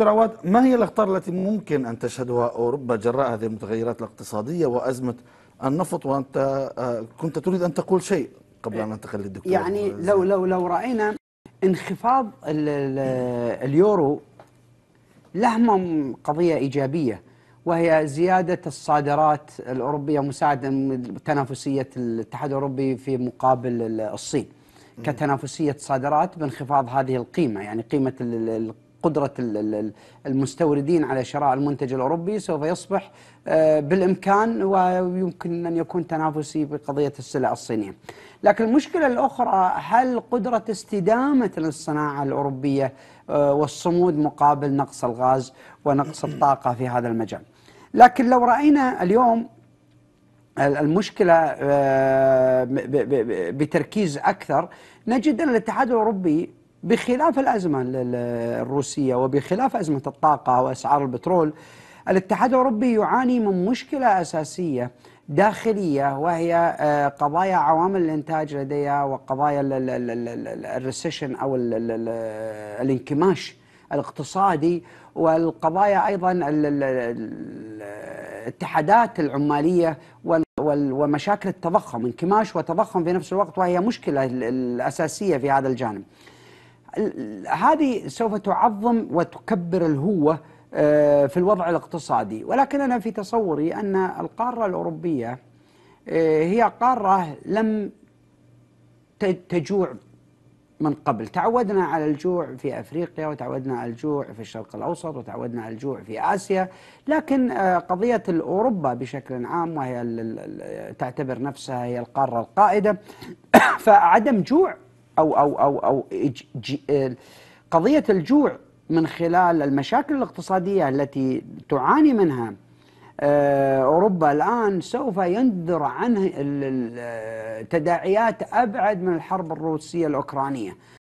عواد ما هي الأخطار التي ممكن أن تشهدها أوروبا جراء هذه المتغيرات الاقتصادية وأزمة النفط وأنت آه، كنت تريد أن تقول شيء قبل أن ننتقل للدكتور يعني لو لو لو رأينا انخفاض الـ الـ اليورو لهم قضية إيجابية وهي زيادة الصادرات الأوروبية مساعدة تنافسية الاتحاد الأوروبي في مقابل الصين كتنافسية صادرات بانخفاض هذه القيمة يعني قيمة قدرة المستوردين على شراء المنتج الأوروبي سوف يصبح آه، بالإمكان ويمكن أن يكون تنافسي بقضية السلع الصينية لكن المشكلة الأخرى هل قدرة استدامة الصناعة الأوروبية آه، والصمود مقابل نقص الغاز ونقص الطاقة في هذا المجال لكن لو رأينا اليوم المشكلة آه، بتركيز أكثر نجد أن الاتحاد الأوروبي بخلاف الأزمة الروسية وبخلاف أزمة الطاقة وأسعار البترول الاتحاد الأوروبي يعاني من مشكلة أساسية داخلية وهي قضايا عوامل الإنتاج لديها وقضايا الريسيشن أو الانكماش الاقتصادي والقضايا أيضا الاتحادات العمالية ومشاكل التضخم انكماش وتضخم في نفس الوقت وهي مشكلة أساسية في هذا الجانب هذه سوف تعظم وتكبر الهوة آه، في الوضع الاقتصادي ولكن أنا في تصوري أن القارة الأوروبية آه، هي قارة لم تجوع من قبل تعودنا على الجوع في أفريقيا وتعودنا على الجوع في الشرق الأوسط وتعودنا على الجوع في آسيا لكن آه، قضية أوروبا بشكل عام وهي تعتبر نفسها هي القارة القائدة فعدم جوع أو أو أو أو آه، قضية الجوع من خلال المشاكل الاقتصادية التي تعاني منها آه، أوروبا الآن سوف يندر عنه آه، تداعيات أبعد من الحرب الروسية الأوكرانية